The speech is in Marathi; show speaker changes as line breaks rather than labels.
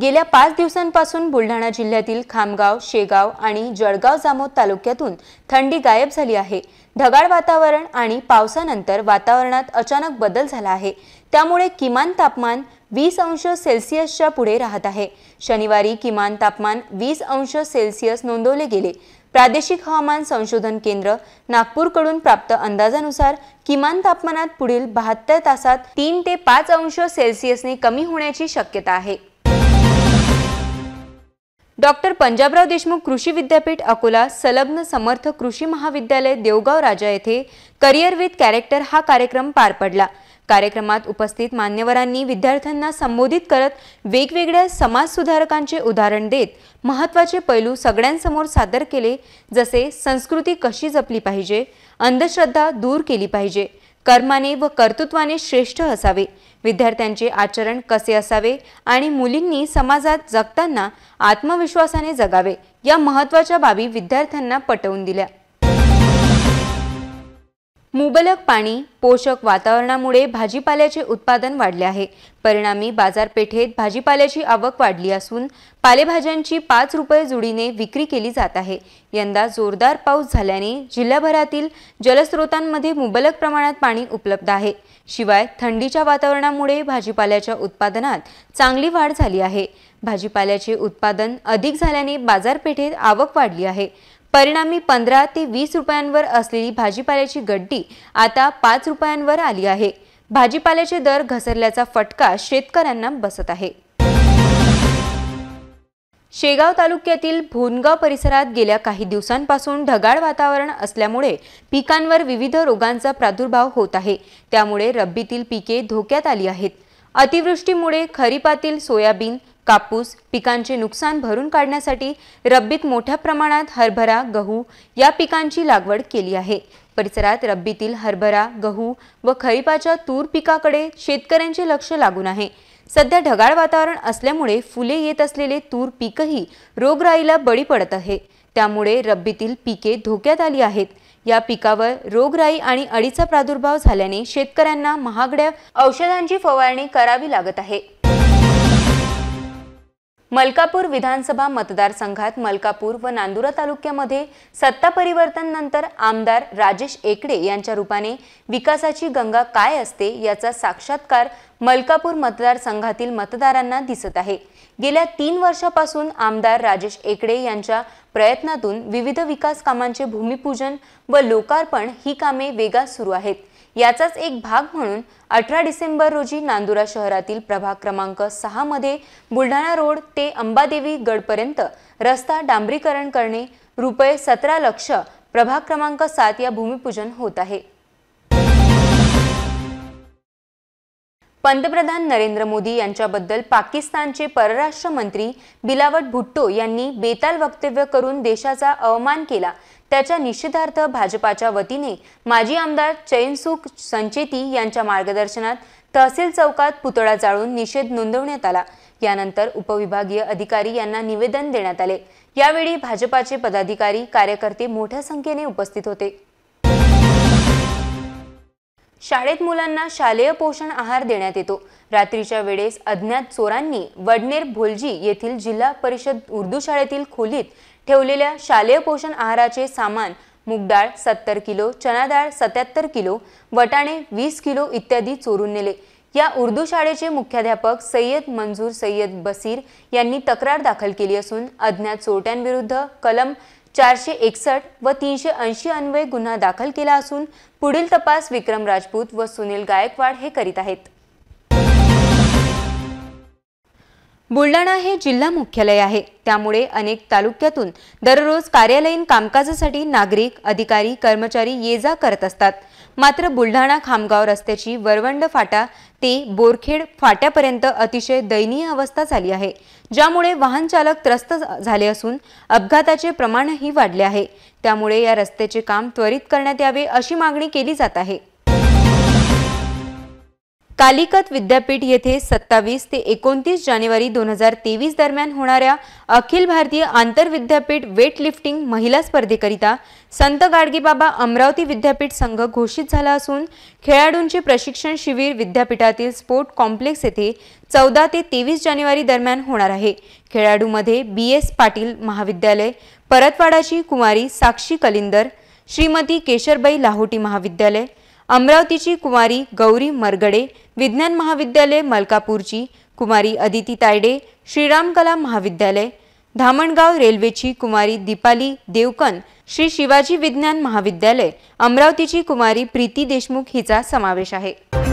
गेल्या पाच दिवसांपासून बुलढाणा जिल्ह्यातील खामगाव शेगाव आणि जळगाव जामोद तालुक्यातून थंडी गायब झाली आहे ढगाळ वातावरण आणि पावसानंतर वातावरणात अचानक बदल झाला आहे त्यामुळे किमान तापमान वीस अंश सेल्सिअसच्या पुढे राहत आहे शनिवारी किमान तापमान वीस अंश सेल्सिअस नोंदवले गेले प्रादेशिक हवामान संशोधन केंद्र नागपूरकडून प्राप्त अंदाजानुसार किमान तापमानात पुढील बहात्तर तासात तीन ते पाच अंश सेल्सिअसने कमी होण्याची शक्यता आहे डॉक्टर पंजाबराव देशमुख कृषी विद्यापीठ अकोला संलग्न समर्थ कृषी महाविद्यालय देवगाव राजा येथे करिअर विथ कॅरेक्टर हा कार्यक्रम पार पडला कार्यक्रमात उपस्थित मान्यवरांनी विद्यार्थ्यांना संबोधित करत वेगवेगळ्या समाजसुधारकांचे उदाहरण देत महत्त्वाचे पैलू सगळ्यांसमोर सादर केले जसे संस्कृती कशी जपली पाहिजे अंधश्रद्धा दूर केली पाहिजे कर्माने व कर्तृत्वाने श्रेष्ठ असावे विद्यार्थ्यांचे आचरण कसे असावे आणि मुलींनी समाजात जगताना आत्मविश्वासाने जगावे या महत्त्वाच्या बाबी विद्यार्थ्यांना पटवून दिल्या मुबलक पाणी पोषक वातावरणामुळे भाजीपाल्याचे उत्पादन वाढले आहे परिणामी बाजारपेठेत भाजीपाल्याची आवक वाढली असून पालेभाज्यांची पाच रुपये जुडीने विक्री केली जात आहे यंदा जोरदार पाऊस झाल्याने जिल्हाभरातील जलस्रोतांमध्ये मुबलक प्रमाणात पाणी उपलब्ध आहे शिवाय थंडीच्या वातावरणामुळे भाजीपाल्याच्या उत्पादनात चांगली वाढ झाली आहे भाजीपाल्याचे उत्पादन अधिक झाल्याने बाजारपेठेत आवक वाढली आहे परिणामी पंधरा ते वीस रुपयांवर असलेली भाजीपाल्याची गड्डी आता पाच रुपयांवर आली आहे भाजीपाल्याचे दर घसरल्याचा फटका शेतकऱ्यांना बसत आहे शेगाव तालुक्यातील भोनगाव परिसरात गेल्या काही दिवसांपासून ढगाळ वातावरण असल्यामुळे पिकांवर विविध रोगांचा प्रादुर्भाव होत आहे त्यामुळे रब्बीतील पिके धोक्यात आली आहेत अतिवृष्टीमुळे खरीपातील सोयाबीन कापूस पिकांचे नुकसान भरून काढण्यासाठी रब्बीत मोठ्या प्रमाणात हरभरा गहू या पिकांची लागवड केली आहे परिसरात रब्बीतील हरभरा गहू व खरीपाच्या तूर पिकाकडे शेतकऱ्यांचे लक्ष लागून आहे सध्या ढगाळ वातावरण असल्यामुळे फुले येत असलेले तूर पीकही रोगराईला बळी पडत आहे त्यामुळे रब्बीतील पिके धोक्यात आली आहेत या पिकावर रोगराई आणि अळीचा प्रादुर्भाव झाल्याने शेतकऱ्यांना महागड्या औषधांची फवारणी करावी लागत आहे मलकापूर विधानसभा मतदारसंघात मलकापूर व नांदुरा तालुक्यामध्ये सत्ता परिवर्तननंतर आमदार राजेश एकड़े यांच्या रूपाने विकासाची गंगा काय असते याचा साक्षात्कार मलकापूर मतदारसंघातील मतदारांना दिसत आहे गेल्या तीन वर्षापासून आमदार राजेश एकड़े यांच्या प्रयत्नातून विविध विकास कामांचे भूमिपूजन व लोकार्पण ही कामे वेगात सुरू आहेत याचाच एक भाग म्हणून अठरा डिसेंबर रोजी नांदुरा शहरातील प्रभाग क्रमांक मध्ये बुलढाणा रोड ते अंबादेवी गडपर्यंत रस्ता डांबरीकरण करणे रुपये सतरा लक्ष प्रभाग क्रमांक सात या भूमिपूजन होत आहे पंतप्रधान नरेंद्र मोदी यांच्याबद्दल पाकिस्तानचे परराष्ट्र मंत्री बिलावट भुट्टो यांनी बेताल वक्तव्य करून देशाचा अवमान केला त्याच्या निषेधार्थ भाजपाच्या वतीने माजी आमदार चैनसुख संचेती यांच्या मार्गदर्शनात तहसील चौकात पुतळा जाळून निषेध नोंदवण्यात आला यानंतर उपविभागीय अधिकारी यांना निवेदन देण्यात आले यावेळी भाजपाचे पदाधिकारी कार्यकर्ते मोठ्या संख्येने उपस्थित होते शाळेत मुलांना शालेय पोषण आहार देण्यात येतो रात्रीच्या वेळेस अज्ञात चोरांनी वडनेर भोलजी येथील जिल्हा परिषद उर्दू शाळेतील खोलीत ठेवलेल्या शालेय पोषण आहाराचे सामान मूगडाळ सत्तर किलो चना डाळ सत्याहत्तर किलो वटाणे वीस किलो इत्यादी चोरून नेले या उर्दू शाळेचे मुख्याध्यापक सय्यद मंजूर सय्यद बसीर यांनी तक्रार दाखल केली असून अज्ञात चोरट्यांविरुद्ध कलम चारशे एकसठ व तीनशे ऐंशी अन्वये गुन्हा दाखल केला असून पुढील तपास विक्रम राजपूत व सुनील गायकवाड हे करीत आहेत बुलढाणा हे जिल्हा मुख्यालय आहे त्यामुळे अनेक तालुक्यातून दररोज कार्यालयीन कामकाजासाठी नागरिक अधिकारी कर्मचारी ये जा करत असतात मात्र बुलढाणा खामगाव रस्त्याची वरवंड फाटा ती बोरखेड फाट्यापर्यंत अतिशय दयनीय अवस्था झाली आहे ज्यामुळे वाहन चालक त्रस्त झाले असून अपघाताचे प्रमाणही वाढले आहे त्यामुळे या रस्त्याचे काम त्वरित करण्यात यावे अशी मागणी केली जात आहे कालिकत विद्यापीठ येथे सत्तावीस ते एकोणतीस जानेवारी दोन हजार तेवीस दरम्यान होणाऱ्या अखिल भारतीय आंतरविद्यापीठ वेटलिफ्टिंग महिला स्पर्धेकरिता संत गाडगेबाबा अमरावती विद्यापीठ संघ घोषित झाला असून खेळाडूंचे प्रशिक्षण शिबिर विद्यापीठातील स्पोर्ट कॉम्प्लेक्स येथे चौदा ते तेवीस जानेवारी दरम्यान होणार आहे खेळाडूमध्ये बी एस पाटील महाविद्यालय परतवाडाची कुमारी साक्षी कलिंदर श्रीमती केशरबाई लाहोटी महाविद्यालय अमरावतीची कुमारी गौरी मरगडे विज्ञान महाविद्यालय मलकापूरची कुमारी अदिती तायडे श्रीराम कला महाविद्यालय धामणगाव रेल्वेची कुमारी दीपाली देवकन श्री शिवाजी विज्ञान महाविद्यालय अमरावतीची कुमारी प्रीती देशमुख हिचा समावेश आहे